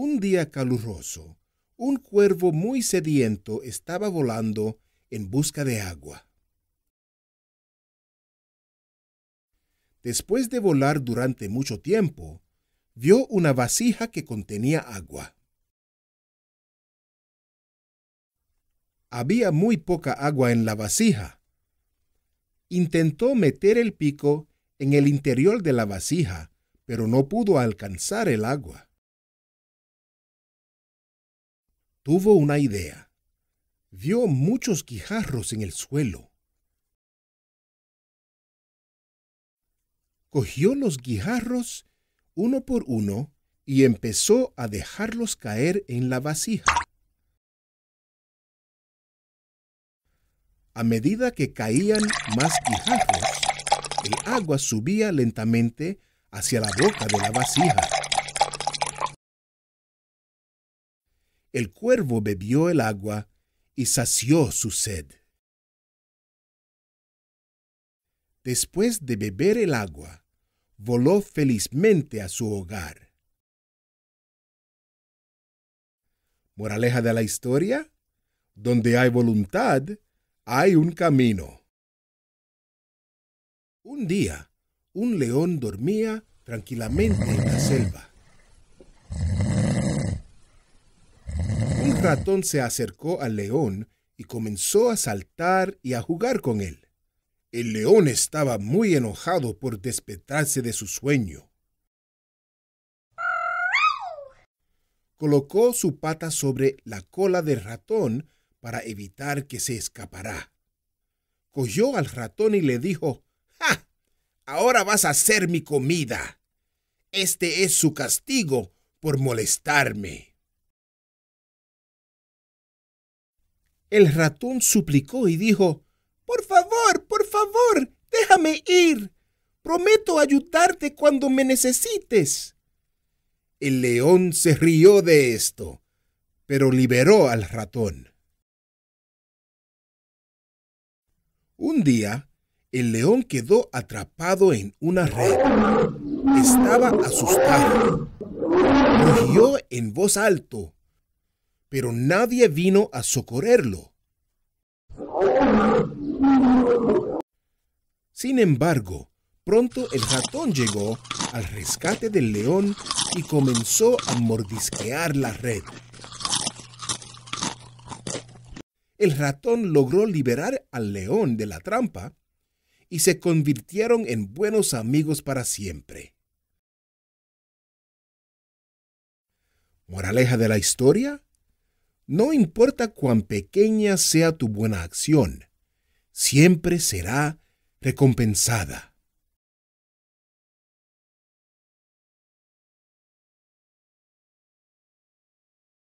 Un día caluroso, un cuervo muy sediento estaba volando en busca de agua. Después de volar durante mucho tiempo, vio una vasija que contenía agua. Había muy poca agua en la vasija. Intentó meter el pico en el interior de la vasija, pero no pudo alcanzar el agua. Tuvo una idea. Vio muchos guijarros en el suelo. Cogió los guijarros uno por uno y empezó a dejarlos caer en la vasija. A medida que caían más guijarros, el agua subía lentamente hacia la boca de la vasija. el cuervo bebió el agua y sació su sed. Después de beber el agua, voló felizmente a su hogar. Moraleja de la historia, donde hay voluntad, hay un camino. Un día, un león dormía tranquilamente en la selva. ratón se acercó al león y comenzó a saltar y a jugar con él. El león estaba muy enojado por despertarse de su sueño. Colocó su pata sobre la cola del ratón para evitar que se escapara. Cogió al ratón y le dijo, ¡Ja! Ahora vas a ser mi comida. Este es su castigo por molestarme. El ratón suplicó y dijo, Por favor, por favor, déjame ir. Prometo ayudarte cuando me necesites. El león se rió de esto, pero liberó al ratón. Un día, el león quedó atrapado en una red. Estaba asustado. Rugió en voz alto pero nadie vino a socorrerlo. Sin embargo, pronto el ratón llegó al rescate del león y comenzó a mordisquear la red. El ratón logró liberar al león de la trampa y se convirtieron en buenos amigos para siempre. Moraleja de la historia, no importa cuán pequeña sea tu buena acción, siempre será recompensada.